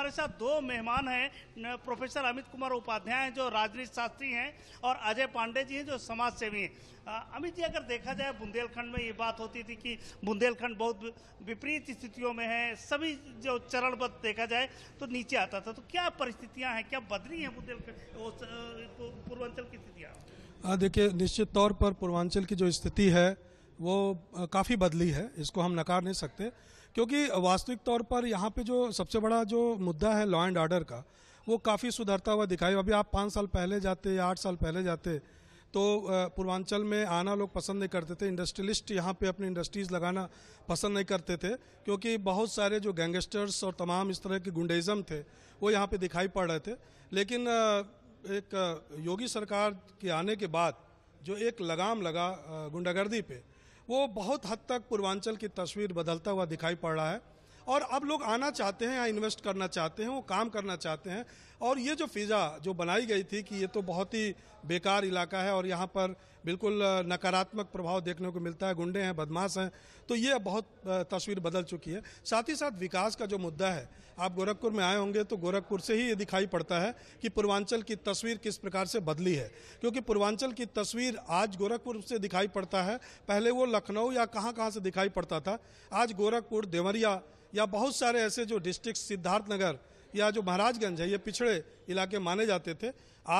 हमारे साथ दो मेहमान हैं प्रोफेसर अमित कुमार उपाध्याय हैं जो राजनीति शास्त्री हैं और अजय पांडे जी हैं जो समाज सेवी हैं अमित जी अगर देखा जाए बुंदेलखंड में ये बात होती थी कि बुंदेलखंड बहुत विपरीत स्थितियों में है सभी जो चरणबद्ध देखा जाए तो नीचे आता था तो क्या परिस्थितियाँ हैं क्या बदली हैं बुंदेलखंड पूर्वांचल की स्थितियाँ देखिए निश्चित तौर पर पूर्वांचल की जो स्थिति है वो काफ़ी बदली है इसको हम नकार नहीं सकते क्योंकि वास्तविक तौर पर यहाँ पे जो सबसे बड़ा जो मुद्दा है लॉ एंड ऑर्डर का वो काफ़ी सुधरता हुआ दिखाई अभी आप पाँच साल पहले जाते या आठ साल पहले जाते तो पूर्वांचल में आना लोग पसंद नहीं करते थे इंडस्ट्रियलिस्ट यहाँ पे अपनी इंडस्ट्रीज़ लगाना पसंद नहीं करते थे क्योंकि बहुत सारे जो गैंगस्टर्स और तमाम इस तरह के गुंडेज़म थे वो यहाँ पे दिखाई पड़ रहे थे लेकिन एक योगी सरकार के आने के बाद जो एक लगाम लगा गुंडागर्दी पे वो बहुत हद तक पूर्वांचल की तस्वीर बदलता हुआ दिखाई पड़ रहा है और अब लोग आना चाहते हैं या इन्वेस्ट करना चाहते हैं वो काम करना चाहते हैं और ये जो फिज़ा जो बनाई गई थी कि ये तो बहुत ही बेकार इलाका है और यहाँ पर बिल्कुल नकारात्मक प्रभाव देखने को मिलता है गुंडे हैं बदमाश हैं तो ये बहुत तस्वीर बदल चुकी है साथ ही साथ विकास का जो मुद्दा है आप गोरखपुर में आए होंगे तो गोरखपुर से ही ये दिखाई पड़ता है कि पूर्वांचल की तस्वीर किस प्रकार से बदली है क्योंकि पूर्वांचल की तस्वीर आज गोरखपुर से दिखाई पड़ता है पहले वो लखनऊ या कहाँ कहाँ से दिखाई पड़ता था आज गोरखपुर देवरिया या बहुत सारे ऐसे जो डिस्ट्रिक्ट सिद्धार्थनगर या जो महाराजगंज है ये पिछड़े इलाके माने जाते थे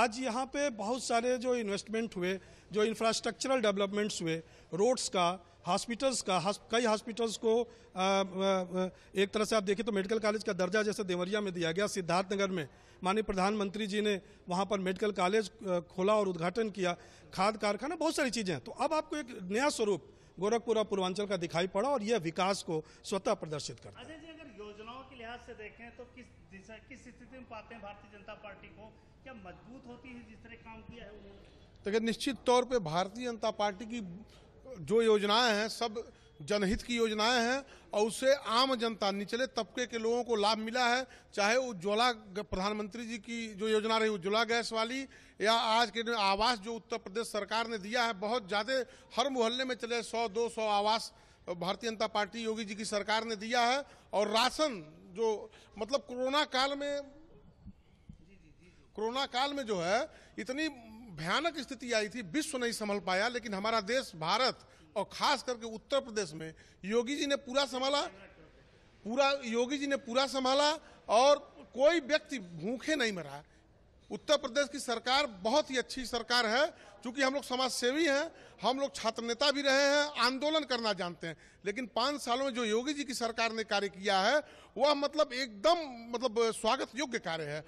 आज यहाँ पे बहुत सारे जो इन्वेस्टमेंट हुए जो इंफ्रास्ट्रक्चरल डेवलपमेंट्स हुए रोड्स का हॉस्पिटल्स का कई हॉस्पिटल्स को आ, आ, आ, एक तरह से आप देखें तो मेडिकल कॉलेज का दर्जा जैसे देवरिया में दिया गया सिद्धार्थनगर में माननीय प्रधानमंत्री जी ने वहाँ पर मेडिकल कॉलेज खोला और उद्घाटन किया खाद कारखाना बहुत सारी चीज़ें हैं तो अब आपको एक नया स्वरूप गोरखपुरा पूर्वांचल का दिखाई पड़ा और यह विकास को स्वतः प्रदर्शित करता है अगर योजनाओं के लिहाज से देखें तो किस दिशा किस स्थिति में पाते हैं भारतीय जनता पार्टी को क्या मजबूत होती है जिस तरह काम किया है उन्होंने तो निश्चित तौर पर भारतीय जनता पार्टी की जो योजनाएं हैं सब जनहित की योजनाएं हैं और उससे आम जनता निचले तबके के लोगों को लाभ मिला है चाहे उज्ज्वला प्रधानमंत्री जी की जो योजना रही उज्ज्वला गैस वाली या आज के आवास जो उत्तर प्रदेश सरकार ने दिया है बहुत ज़्यादा हर मोहल्ले में चले सौ दो सौ आवास भारतीय जनता पार्टी योगी जी की सरकार ने दिया है और राशन जो मतलब कोरोना काल में कोरोना काल में जो है इतनी भयानक स्थिति आई थी विश्व नहीं संभल पाया लेकिन हमारा देश भारत और खास करके उत्तर प्रदेश में योगी जी ने पूरा संभाला पूरा योगी जी ने पूरा संभाला और कोई व्यक्ति भूखे नहीं मरा उत्तर प्रदेश की सरकार बहुत ही अच्छी सरकार है क्योंकि हम लोग समाज सेवी हैं हम लोग छात्र नेता भी रहे हैं आंदोलन करना जानते हैं लेकिन पाँच सालों में जो योगी जी की सरकार ने कार्य किया है वह मतलब एकदम मतलब स्वागत योग्य कार्य है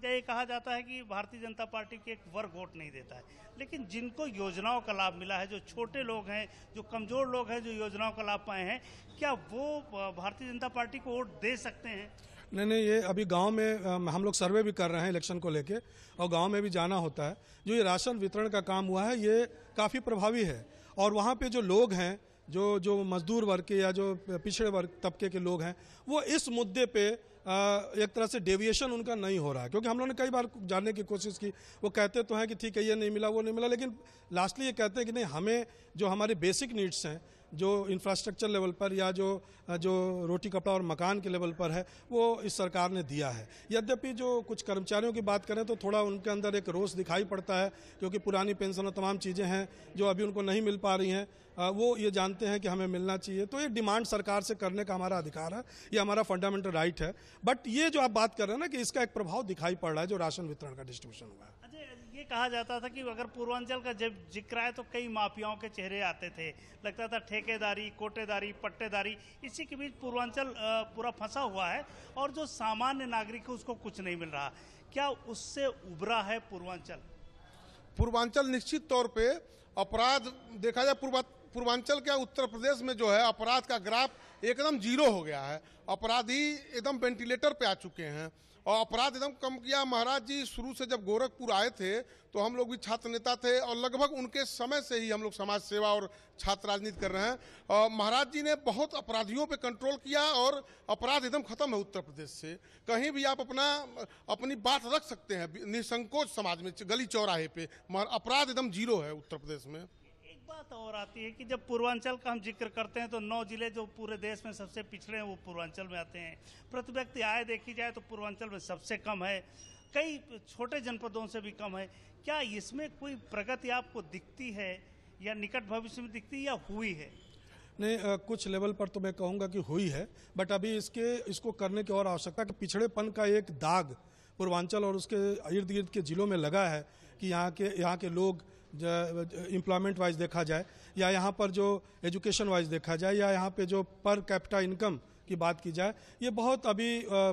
नतीजा ये कहा जाता है कि भारतीय जनता पार्टी के एक वर्ग वोट नहीं देता है लेकिन जिनको योजनाओं का लाभ मिला है जो छोटे लोग हैं जो कमज़ोर लोग हैं जो योजनाओं का लाभ पाए हैं क्या वो भारतीय जनता पार्टी को वोट दे सकते हैं नहीं नहीं ये अभी गांव में हम लोग सर्वे भी कर रहे हैं इलेक्शन को लेके और गांव में भी जाना होता है जो ये राशन वितरण का काम हुआ है ये काफ़ी प्रभावी है और वहाँ पे जो लोग हैं जो जो मजदूर वर्ग के या जो पिछड़े वर्ग तबके के लोग हैं वो इस मुद्दे पे एक तरह से डेविएशन उनका नहीं हो रहा है क्योंकि हम लोगों ने कई बार जानने की कोशिश की वो कहते तो हैं कि ठीक है ये नहीं मिला वो नहीं मिला लेकिन लास्टली ये कहते हैं कि नहीं हमें जो हमारे बेसिक नीड्स हैं जो इंफ्रास्ट्रक्चर लेवल पर या जो जो रोटी कपड़ा और मकान के लेवल पर है वो इस सरकार ने दिया है यद्यपि जो कुछ कर्मचारियों की बात करें तो थोड़ा उनके अंदर एक रोष दिखाई पड़ता है क्योंकि पुरानी पेंशन और तमाम चीज़ें हैं जो अभी उनको नहीं मिल पा रही हैं वो ये जानते हैं कि हमें मिलना चाहिए तो ये डिमांड सरकार से करने का हमारा अधिकार है ये हमारा फंडामेंटल राइट है बट ये जो आप बात कर रहे हैं ना कि इसका एक प्रभाव दिखाई पड़ रहा है जो राशन वितरण का डिस्ट्रीब्यूशन हुआ है अच्छा, ये कहा जाता था कि अगर पूर्वांचल का जब जिक्र है तो कई माफियाओं के चेहरे आते थे लगता था ठेकेदारी कोटेदारी पट्टेदारी इसी के बीच पूर्वांचल पूरा फंसा हुआ है और जो सामान्य नागरिक है उसको कुछ नहीं मिल रहा क्या उससे उभरा है पूर्वांचल पूर्वांचल निश्चित तौर पे अपराध देखा जाए पूर्वांचल के उत्तर प्रदेश में जो है अपराध का ग्राफ एकदम जीरो हो गया है अपराधी एकदम वेंटिलेटर पे आ चुके हैं और अपराध एकदम कम किया महाराज जी शुरू से जब गोरखपुर आए थे तो हम लोग भी छात्र नेता थे और लगभग उनके समय से ही हम लोग समाज सेवा और छात्र राजनीति कर रहे हैं और महाराज जी ने बहुत अपराधियों पे कंट्रोल किया और अपराध एकदम खत्म है उत्तर प्रदेश से कहीं भी आप अपना अपनी बात रख सकते हैं निसंकोच समाज में गली चौराहे पे अपराध एकदम जीरो है उत्तर प्रदेश में बात और आती है कि जब पूर्वांचल का हम जिक्र करते हैं तो नौ जिले जो पूरे देश में सबसे पिछड़े हैं वो पूर्वांचल में आते हैं प्रति व्यक्ति आय देखी जाए तो पूर्वांचल में सबसे कम है कई छोटे जनपदों से भी कम है क्या इसमें कोई प्रगति आपको दिखती है या निकट भविष्य में दिखती है या हुई है नहीं आ, कुछ लेवल पर तो मैं कहूँगा कि हुई है बट अभी इसके इसको करने की और आवश्यकता कि पिछड़ेपन का एक दाग पूर्वांचल और उसके इर्द गिर्द के जिलों में लगा है कि यहाँ के यहाँ के लोग इम्प्लॉयमेंट वाइज देखा जाए या यहाँ पर जो एजुकेशन वाइज देखा जाए या यहाँ पे जो पर कैपिटा इनकम की बात की जाए ये बहुत अभी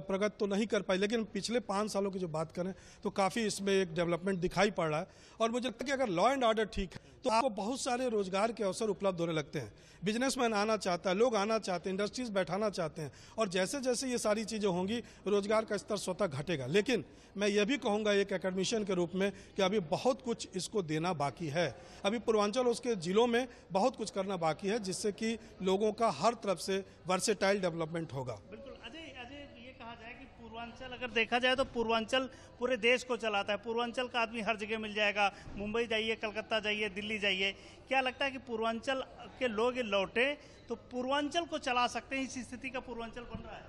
प्रगत तो नहीं कर पाई लेकिन पिछले पाँच सालों की जो बात करें तो काफ़ी इसमें एक डेवलपमेंट दिखाई पड़ रहा है और मुझे लगता है कि अगर लॉ एंड ऑर्डर ठीक है तो आपको बहुत सारे रोजगार के अवसर उपलब्ध होने लगते हैं बिजनेसमैन आना चाहता है लोग आना चाहते हैं इंडस्ट्रीज बैठाना चाहते हैं और जैसे जैसे ये सारी चीज़ें होंगी रोजगार का स्तर स्वतः घटेगा लेकिन मैं ये भी कहूँगा एक एकेडमिशियन के रूप में कि अभी बहुत कुछ इसको देना बाकी है अभी पूर्वांचल उसके जिलों में बहुत कुछ करना बाकी है जिससे कि लोगों का हर तरफ से वर्सेटाइल डेवलप डेवलपमेंट होगा बिल्कुल अजय अजय ये कहा जाए कि पूर्वांचल अगर देखा जाए तो पूर्वांचल पूरे देश को चलाता है पूर्वांचल का आदमी हर जगह मिल जाएगा मुंबई जाइए कलकत्ता जाइए दिल्ली जाइए क्या लगता है कि पूर्वांचल के लोग लौटे तो पूर्वांचल को चला सकते हैं इस स्थिति का पूर्वांचल बन रहा है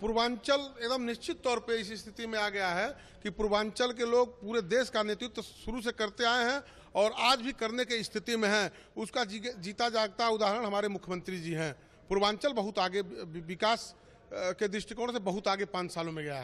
पूर्वांचल एकदम निश्चित तौर पे इस स्थिति में आ गया है कि पूर्वांचल के लोग पूरे देश का नेतृत्व तो शुरू से करते आए हैं और आज भी करने के स्थिति में हैं उसका जीता जागता उदाहरण हमारे मुख्यमंत्री जी हैं पूर्वांचल बहुत आगे विकास के दृष्टिकोण से बहुत आगे पाँच सालों में गया है